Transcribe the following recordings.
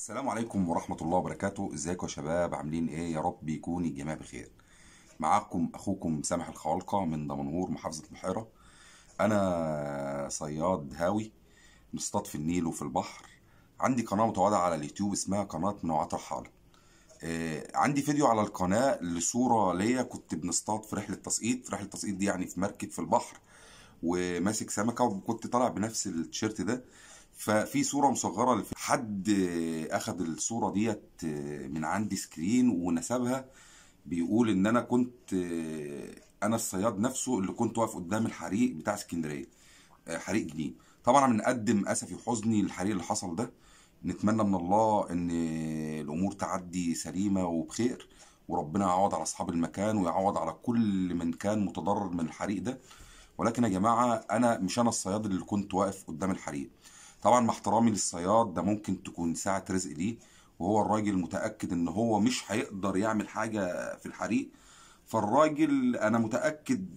السلام عليكم ورحمة الله وبركاته ازيكم يا شباب عاملين ايه يا رب يكون الجميع بخير معاكم اخوكم سامح الخوالقة من دمنهور محافظة البحيرة انا صياد هاوي مصطاد في النيل وفي البحر عندي قناة متواضعة على اليوتيوب اسمها قناة منوعات رحالة آه عندي فيديو على القناة لصورة ليا كنت بنصطاد في رحلة تسقيط رحلة تسقيط دي يعني في مركب في البحر وماسك سمكة وكنت طالع بنفس التيشيرت ده ففي صوره مصغره للفيلم حد اخذ الصوره ديت آه، من عندي سكرين ونسبها بيقول ان انا كنت آه، انا الصياد نفسه اللي كنت واقف قدام الحريق بتاع اسكندريه آه، حريق جنين طبعا بنقدم اسفي وحزني للحريق اللي حصل ده نتمنى من الله ان الامور تعدي سليمه وبخير وربنا يعوض على اصحاب المكان ويعوض على كل من كان متضرر من الحريق ده ولكن يا جماعه انا مش انا الصياد اللي كنت واقف قدام الحريق طبعا مع احترامي للصياد ده ممكن تكون ساعه رزق ليه وهو الراجل متاكد ان هو مش هيقدر يعمل حاجه في الحريق فالراجل انا متاكد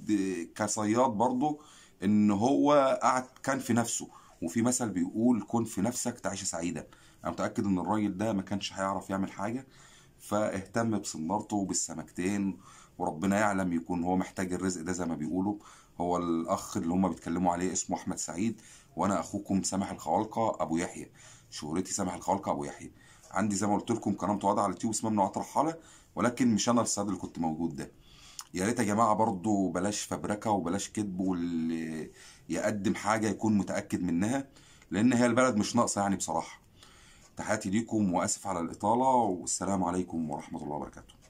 كصياد برضه ان هو قعد كان في نفسه وفي مثل بيقول كن في نفسك تعيش سعيدا انا متاكد ان الراجل ده ما كانش هيعرف يعمل حاجه فاهتم بصنارته وبالسمكتين وربنا يعلم يكون هو محتاج الرزق ده زي ما بيقولوا هو الاخ اللي هم بيتكلموا عليه اسمه احمد سعيد وانا اخوكم سامح الخوالقه ابو يحيى شهرتي سامح الخوالقه ابو يحيى عندي زي ما قلت لكم قناه متواضعه على اليوتيوب اسمها منوعات رحاله ولكن مش انا الصياد اللي كنت موجود ده يا ريت يا جماعه برضو بلاش فبركه وبلاش كذب واللي يقدم حاجه يكون متاكد منها لان هي البلد مش ناقصه يعني بصراحه تحياتي ليكم واسف على الاطاله والسلام عليكم ورحمه الله وبركاته